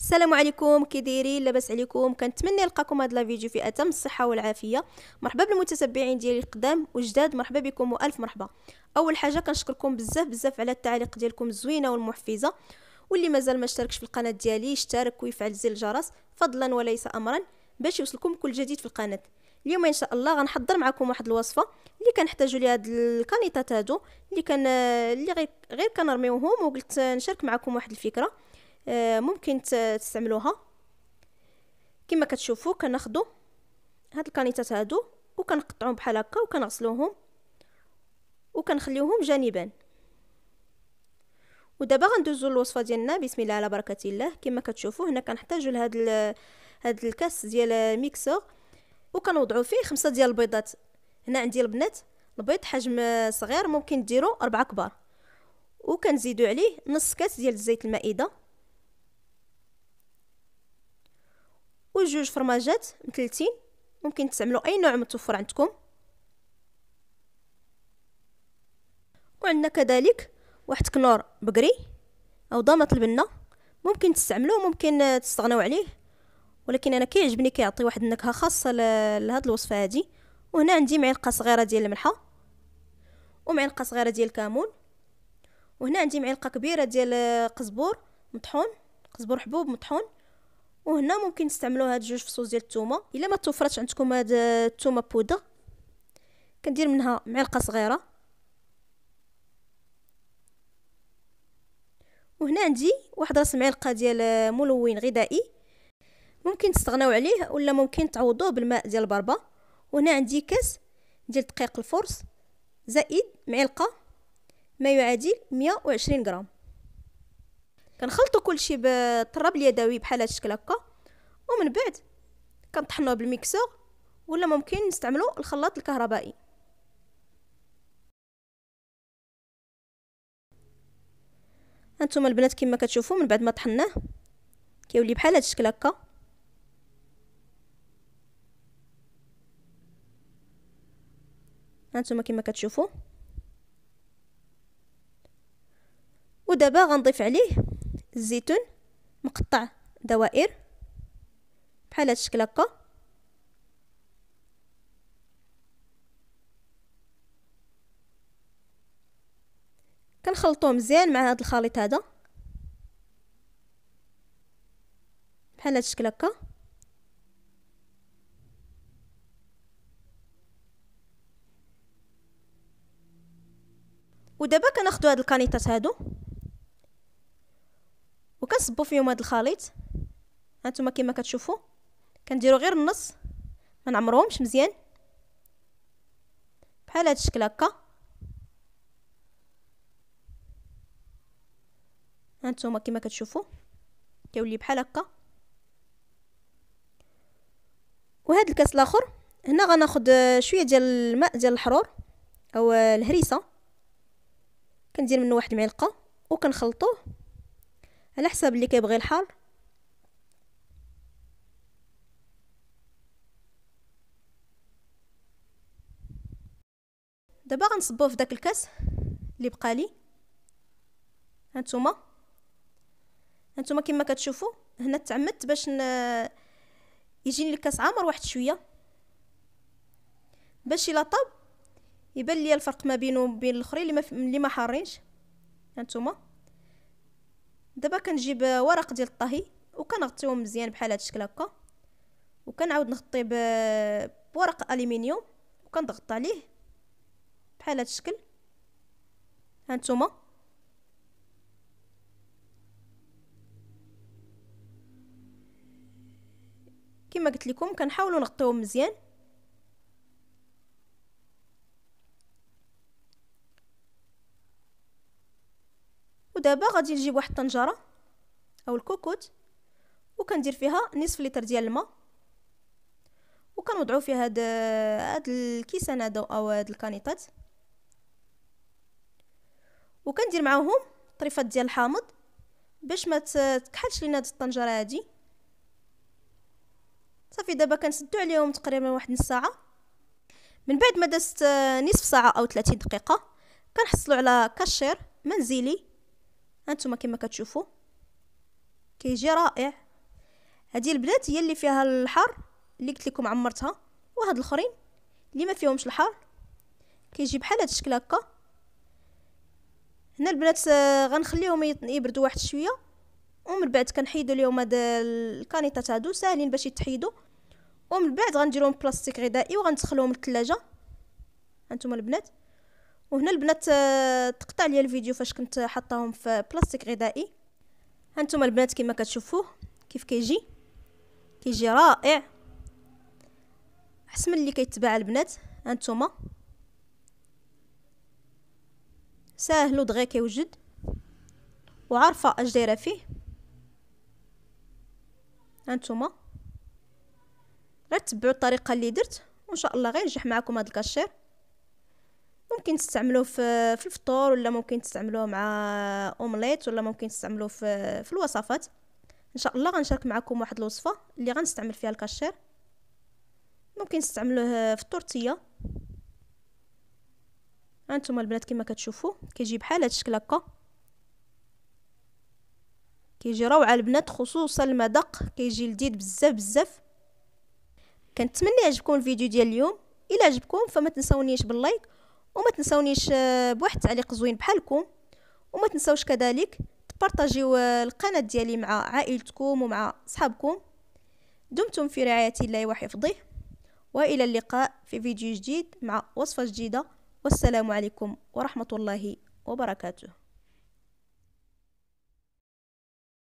السلام عليكم كي دايرين لاباس عليكم كنتمنى نلقاكم هاد لا فيديو في اتم الصحه والعافيه مرحبا بالمتتبعين ديالي القدام وجداد مرحبا بكم والف مرحبا اول حاجه كنشكركم بزاف بزاف على التعليق ديالكم الزوينه والمحفزه واللي مازال ما اشتركش في القناه ديالي يشترك ويفعل زر الجرس فضلا وليس امرا باش يوصلكم كل جديد في القناه اليوم ان شاء الله غنحضر معكم واحد الوصفه اللي كنحتاجوا لهاد الكانيطات هادو اللي كان اللي غير غير كنرميوهم وقلت نشارك معكم واحد الفكره آه، ممكن تستعملوها كما كتشوفوا كناخذوا هاد الكانيتات هادو وكنقطعهم بحال هكا وكنغسلوهم وكنخليوهم جانبا ودابا غندوزو للوصفه ديالنا بسم الله على بركه الله كما كتشوفوا هنا كنحتاجو لهاد هاد الكاس ديال ميكسور وكنوضعوا فيه خمسة ديال البيضات هنا عندي البنات البيض حجم صغير ممكن ديرو أربعة كبار وكنزيدوا عليه نص كاس ديال الزيت المائده جوج فرماجات مثلتين ممكن تستعملوا اي نوع متوفر عندكم وعندنا كذلك واحد كنور بقري او ضامط البنه ممكن تستعملوه ممكن تستغناو عليه ولكن انا كيعجبني كيعطي واحد النكهه خاصه لهاد الوصفه هادي وهنا عندي معلقه صغيره ديال الملحه ومعلقه صغيره ديال الكمون وهنا عندي معلقه كبيره ديال قزبور مطحون قزبور حبوب مطحون وهنا ممكن تستعملوا هاد جوج فصوص ديال الثومه الا ما توفرتش عندكم هاد الثومه بودر كندير منها معلقه صغيره وهنا عندي واحد راس معلقه ديال ملون غذائي ممكن تستغناو عليه ولا ممكن تعوضوه بالماء ديال البربه وهنا عندي كاس ديال دقيق الفرص زائد معلقه ما يعادل 120 غرام كنخلطوا كلشي بالتراب اليدوي بحال هذا الشكل هكا ومن بعد كنطحنوه بالميكسور ولا ممكن نستعملوا الخلاط الكهربائي هانتوما البنات كما كتشوفوا من بعد ما طحناه كيولي بحال هذا الشكل هكا هانتوما كما كتشوفوا ودابا غنضيف عليه الزيتون مقطع دوائر بحال هاد الشكل هكا كنخلطوه مزيان مع هاد الخليط هذا بحال هاد الشكل هكا ودابا كناخذوا هاد الكانيطات هادو وكنصبوا فيهم هذا الخليط هانتوما كما كتشوفوا كنديروا غير النص ما نعمروهمش مزيان بحال هذا الشكل هكا هانتوما كما كتشوفوا كيولي بحال هكا وهذا الكاس الاخر هنا غناخد شويه ديال الماء ديال الحرور او الهريسه كندير منه واحد المعلقه وكنخلطوه على حسب اللي كيبغي الحار دابا غنصبوه في داك الكاس اللي بقى لي هانتوما هانتوما كما كتشوفوا هنا تعمدت باش ن... يجيني الكاس عامر واحد شويه باش الا طاب يبان ليا الفرق ما بينه وبين الاخرين اللي ما, اللي ما حارينش هانتوما دابا كنجيب ورق ديال الطهي وكنغطيوه مزيان بحال هاد الشكل هكا وكنعاود نغطي بورق الومنيوم وكنضغط عليه بحال هاد الشكل هانتوما كما قلت لكم كنحاولوا نغطيوه مزيان ودابا غادي نجيب واحد الطنجره او الكوكوت وكندير فيها نصف لتر ديال الماء وكنوضعوا فيها هاد هاد الكيسان هادو او هاد الكانيطات وكندير معاهم طريفات ديال الحامض باش ما تكحلش لينا هاد الطنجره هادي صافي دابا كنسدو عليهم تقريبا واحد نص ساعه من بعد ما دازت نصف ساعه او 30 دقيقه كنحصلوا على كاشير منزلي هانتوما كما كتشوفوا كيجي رائع هذه البنات هي اللي فيها الحر اللي قلت لكم عمرتها وهاد الاخرين اللي ما فيهمش الحر كيجي بحال هاد الشكل هكا هنا البنات آه، غنخليهم يبردوا واحد شويه ومن بعد كنحيدوا لهم هاد الكانيطات هادو ساهلين باش يتحيدوا ومن بعد غنديرهم بلاستيك غذائي وغندخلهم للثلاجه هانتوما البنات وهنا البنات آه، تقطع لي الفيديو فاش كنت حطاهم في بلاستيك غذائي هانتوما البنات كما كتشوفوه كيف كيجي كيجي رائع احسن من اللي كيتباع البنات هانتوما ساهل ودغي كيوجد وعارفه اش دايره فيه هانتوما غير تبعوا الطريقه اللي درت وان شاء الله غير ينجح معكم هذا الكاشير ممكن تستعملوه في في الفطور ولا ممكن تستعملوه مع اومليت ولا ممكن تستعملوه في في الوصفات ان شاء الله غنشارك معكم واحد الوصفه اللي غنستعمل فيها الكاشير ممكن تستعملوه في التورتيه هانتوما البنات كما كتشوفوا كيجي بحال هذا الشكل هكا كيجي روعه البنات خصوصا المذاق كيجي لذيذ بزاف بزاف كنتمنى يعجبكم الفيديو ديال اليوم الى عجبكم فما تنسونيش باللايك وما تنسونيش آه، بواحد تعليق زوين بحالكم وما تنسوش كذلك تبارطاجيو آه، القناه ديالي مع عائلتكم ومع صحابكم دمتم في رعايه الله وحفظه والى اللقاء في فيديو جديد مع وصفه جديده والسلام عليكم ورحمه الله وبركاته